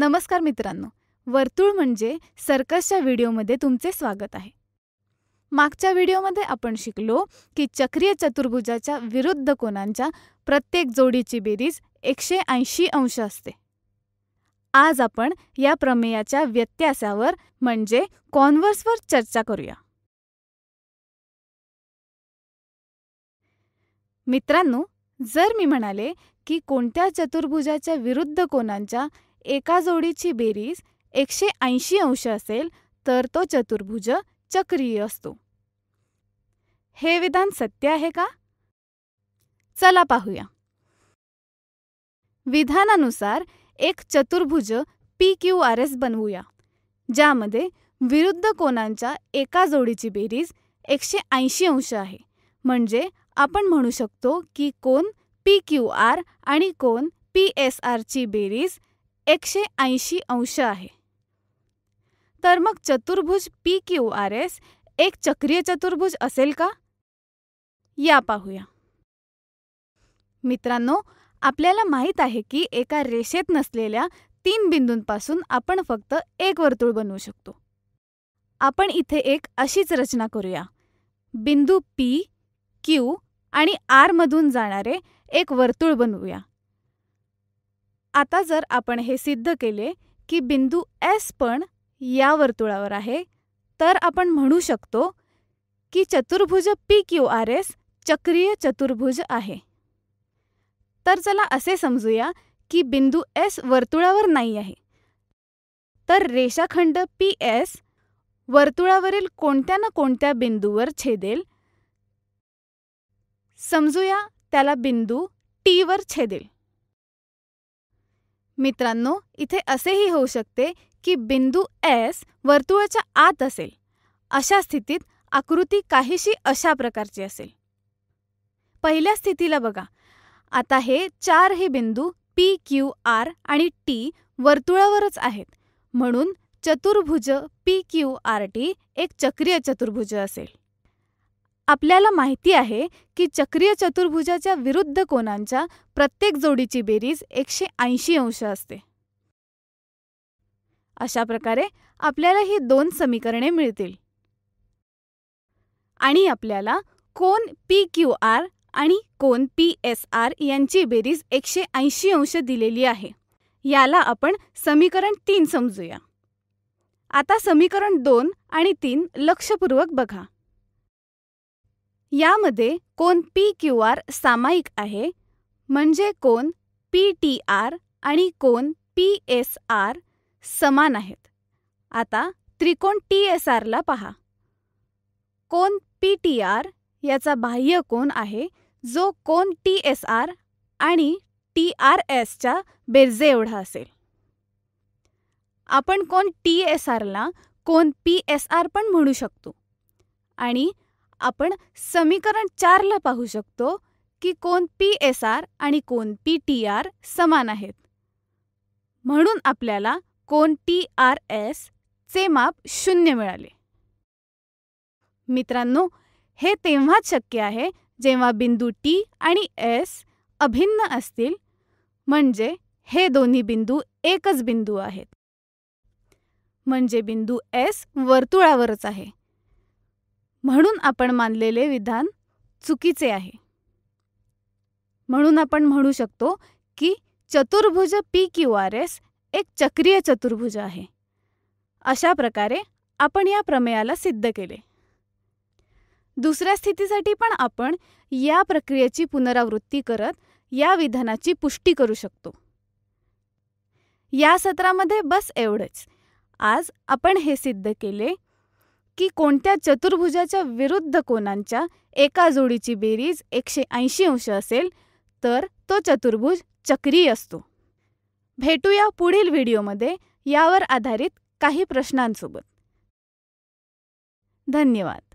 नमस्कार मित्रांनो वर्तुळ म्हणजे सर्कसच्या व्हिडिओमध्ये तुमचे स्वागत आहे मागच्या व्हिडिओमध्ये आपण शिकलो की चक्रीय चतुर्भुजाच्या विरुद्ध कोणांच्या प्रत्येक जोडीची बेरीज एकशे ऐंशी अंश असते आज आपण या प्रमेयाच्या व्यत्यासावर म्हणजे कॉन्व्हर्सवर चर्चा करूया मित्रांनो जर मी म्हणाले की कोणत्या चतुर्भुजाच्या विरुद्ध कोणांच्या एका जोडीची बेरीज एकशे ऐंशी अंश असेल तर तो चतुर्भुज चक्रीय असतो हे विधान सत्य आहे का चला पाहूया विधानानुसार एक चतुर्भुज पी क्यू आर एस बनवूया ज्यामध्ये विरुद्ध कोणांच्या एका जोडीची बेरीज एकशे ऐंशी अंश आहे म्हणजे आपण म्हणू शकतो की कोण पी क्यू आर आणि कोन पी एस आरची बेरीज एकशे ऐंशी अंश आहे तर मग चतुर्भुज पी क्यू आर एस एक चक्रीय चतुर्भुज असेल का या पाहूया मित्रांनो आपल्याला माहीत आहे की एका रेषेत नसलेल्या तीन बिंदूंपासून आपण फक्त एक वर्तुळ बनवू शकतो आपण इथे एक अशीच रचना करूया बिंदू पी क्यू आणि आरमधून जाणारे एक वर्तुळ बनवूया आता जर आपण हे सिद्ध केले की बिंदू एस पण या वर्तुळावर आहे तर आपण म्हणू शकतो की चतुर्भुज पी क्यू आर एस चक्रीय चतुर्भुज आहे तर चला असे समजूया की बिंदू एस वर्तुळावर नाही आहे तर रेषाखंड पी एस वर्तुळावरील कोणत्या ना कोणत्या बिंदूवर छेदेल समजूया त्याला बिंदू टीवर छेदेल मित्रांनो इथे असेही होऊ शकते की बिंदू एस वर्तुळाच्या आत असेल अशा स्थितीत आकृती काहीशी अशा प्रकारची असेल पहिल्या स्थितीला बघा आता हे चारही बिंदू पी क्यू आर आणि टी वर्तुळावरच आहेत म्हणून चतुर्भुज पी क्यू आर टी एक चक्रीय चतुर्भुज असेल आपल्याला माहिती आहे की चक्रीय चतुर्भुजाच्या विरुद्ध कोनांच्या प्रत्येक जोडीची बेरीज एकशे ऐंशी अंश असते अशा प्रकारे आपल्याला ही दोन समीकरणे मिळतील आणि आपल्याला कोन पी क्यू आर आणि कोन पी एस आर यांची बेरीज एकशे ऐंशी अंश दिलेली आहे याला आपण समीकरण तीन समजूया आता समीकरण दोन आणि तीन लक्षपूर्वक बघा यामध्ये कोन पी क्यू आर सामायिक आहे म्हणजे कोन पी टी आर आणि कोन पी एस आर समान आहेत आता त्रिकोण टी एस आरला पहा कोन पी टी आर याचा बाह्य कोन आहे जो कोन टी एस आर आणि टी आर एसच्या बेरजे एवढा असेल आपण कोन टी एस आरला कोन पी एस आर पण म्हणू शकतो आणि आपण समीकरण चारला पाहू शकतो की कोण पी एस आर आणि कोण पी टी आर समान आहेत म्हणून आपल्याला कोण टी आर एस चे माप शून्य मिळाले मित्रांनो हे तेव्हाच शक्य आहे जेव्हा बिंदू टी आणि एस अभिन्न असतील म्हणजे हे दोन्ही बिंदू एकच बिंदू आहेत म्हणजे बिंदू एस वर्तुळावरच आहे म्हणून आपण मानलेले विधान चुकीचे आहे म्हणून आपण म्हणू शकतो की चतुर्भुज पी क्यू आर एस एक चक्रीय चतुर्भुज आहे अशा प्रकारे आपण या प्रमेयाला सिद्ध केले दुसऱ्या स्थितीसाठी पण आपण या प्रक्रियेची पुनरावृत्ती करत या विधानाची पुष्टी करू शकतो या सत्रामध्ये बस एवढंच आज आपण हे सिद्ध केले की कोणत्या चतुर्भुजाच्या विरुद्ध कोणांच्या एका जोडीची बेरीज एकशे ऐंशी अंश असेल तर तो चतुर्भुज चक्री असतो भेटूया पुढील व्हिडिओमध्ये यावर आधारित काही प्रश्नांसोबत धन्यवाद